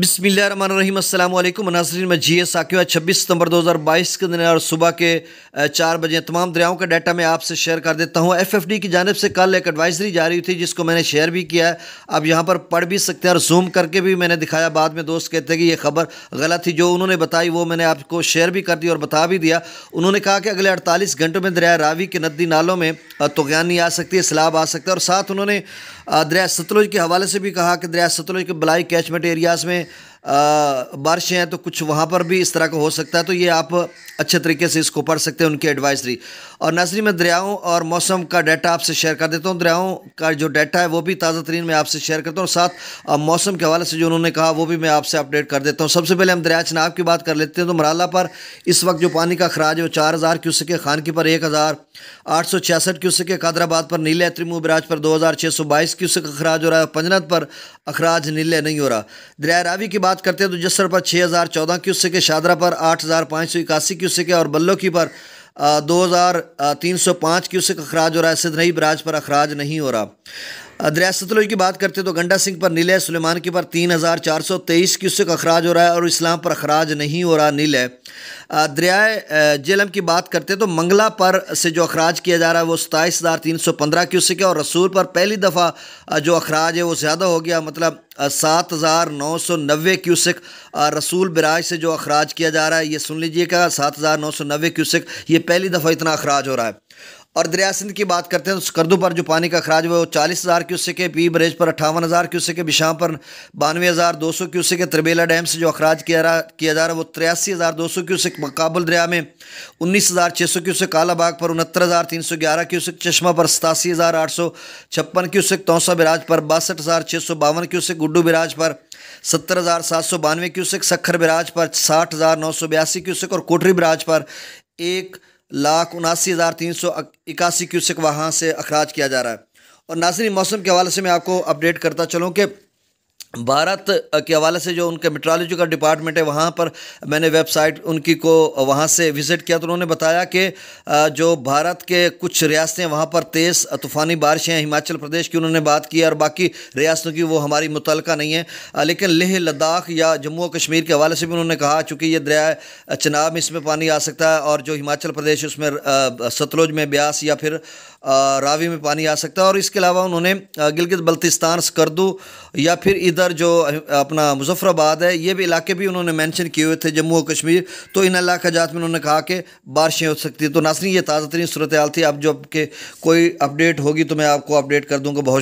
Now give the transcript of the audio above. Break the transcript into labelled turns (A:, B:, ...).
A: बिसमीम अल्लाम नाजरीन में जी एस आकिब छब्बीस सितंबर 2022 के दिन और सुबह के चार बजे तमाम दरियाओं का डाटा मैं आपसे शेयर कर देता हूँ एफ एफ डी की जानब से कल एक एडवाइजरी जारी हुई थी जिसको मैंने शेयर भी किया है आप यहाँ पर पढ़ भी सकते हैं और जूम करके भी मैंने दिखाया बाद में दोस्त कहते हैं कि यह खबर गलत थी जो उन्होंने बताई वो मैंने आपको शेयर भी कर दी और बता भी दिया उन्होंने कहा कि अगले अड़तालीस घंटों में दरिया रावी के नदी नालों में तोगानी आ सकती है सैलाब आ सकता है और साथ उन्होंने दरिया सतलुज के हवाले से भी कहा कि दरिया सतलुज के बलाई कैचमेंट एरियाज़ में बारिशें हैं तो कुछ वहाँ पर भी इस तरह का हो सकता है तो ये आप अच्छे तरीके से इसको पढ़ सकते हैं उनकी एडवाइसरी और नजरी में दरियाओं और मौसम का डाटा आपसे शेयर कर देता हूँ दरियाओं का जो डाटा है वो भी ताज़ा तरीन में आपसे शेयर करता हूँ और साथ मौसम के हवाले से जो उन्होंने कहा वो भी मैं आपसे अपडेट कर देता हूँ सबसे पहले हम दरिया चनाब की बात कर लेते हैं तो मराला पर इस वक्त जो पानी का खराज है वो चार हज़ार क्यूसक है खानकी पर एक हज़ार आठ सौ छियासठ क्यूसक है कादराबाद पर नीले त्रिमू बराज पर दो हज़ार छः सौ बाईस क्यूसक अखराज हो रहा है पंजनत पर अखराज नीले नहीं हो रहा दरिया रावी की बात बात करते हैं तो जसर पर छः हज़ार चौदह क्यूसेक शादरा पर आठ हज़ार पाँच सौ इक्यासी क्यूसेक और बल्लो की पर दो हज़ार तीन सौ पाँच क्यूसेक अखराज हो रहा है नहीं बराज पर अखराज नहीं हो रहा रियासतलोई की बात करते तो गंडा सिंह पर नील है सुलेमान की पर तीन हज़ार चार सौ तेईस क्यूसिक अखराज हो रहा है और इस्लाम पर अखराज नहीं हो रहा नील है दरियाए जेलम की बात करते तो मंगला पर से जो अखराज किया जा रहा है वो सताईस हज़ार तीन सौ पंद्रह क्यूसिक है और रसूल पर पहली दफ़ा जो अखराज है वो ज़्यादा हो गया मतलब सात हज़ार नौ सौ नबे क्यूसिक रसूल बराज से जो अखराज किया जा रहा है ये सुन लीजिएगा सात हज़ार नौ सौ नबे क्यूसिक ये पहली दफ़ा इतना अखराज हो रहा है और दरिया सिंध की बात करते हैं तो स्कर्दू पर जो पानी का खराज वो चालीस हज़ार क्यूसिक है पी ब्रेज पर अट्ठावन हज़ार क्यूसिक है बिशाम पर बानवे हज़ार दो सौ क्यूसिक है त्रिबेला डैम से जो अखराज किया रहा किया जा रहा है वो तिरासी हज़ार दो सौ क्यूसिक काबुल दरिया में उन्नीस हज़ार छः सौ क्यूसिक कालाबाग पर उनहत्तर हज़ार तीन सौ ग्यारह क्यूसिक चश्मा पर सतासी हज़ार आठ सौ छप्पन क्यूसिक तौसा बिराज पर बासठ हज़ार छः सौ बावन क्यूसिक गुड्डू बिराज पर सत्तर हज़ार सात सौ बानवे क्यूसिक सखर बिराज पर साठ हज़ार नौ सौ बयासी क्यूसिक और कोठरी बिराज पर एक लाख उनासी हज़ार तीन सौ इक्यासी क्यूसिक वहाँ से अखराज किया जा रहा है और नाजरी मौसम के हवाले से मैं आपको अपडेट करता चलूँ कि भारत के हवाले से जो उनके मेट्रोलॉजी का डिपार्टमेंट है वहाँ पर मैंने वेबसाइट उनकी को वहाँ से विज़िट किया तो उन्होंने बताया कि जो भारत के कुछ रियासतें वहाँ पर तेज़ तूफ़ानी बारिशें हैं हिमाचल प्रदेश की उन्होंने बात की और बाकी रियासतों की वो हमारी मुतल नहीं है लेकिन लेह लद्दाख या जम्मू कश्मीर के हवाले से भी उन्होंने कहा चूँकि ये दरिया चनाब में इसमें पानी आ सकता है और जो हिमाचल प्रदेश उसमें सतलुज में ब्यास या फिर रावी में पानी आ सकता है और इसके अलावा उन्होंने गिलगित बल्तिस्तान स्कर्दू या फिर इधर जो अपना मुजफ्फराबाद है ये भी इलाके भी उन्होंने मैंशन किए हुए थे जम्मू और कश्मीर तो इन इलाका जात में उन्होंने कहा कि बारिशें हो सकती हैं तो नासरी ये ताज़ा तरीन सूरत हाल थी अब जब के कोई अपडेट होगी तो मैं आपको अपडेट कर दूँगा बहुत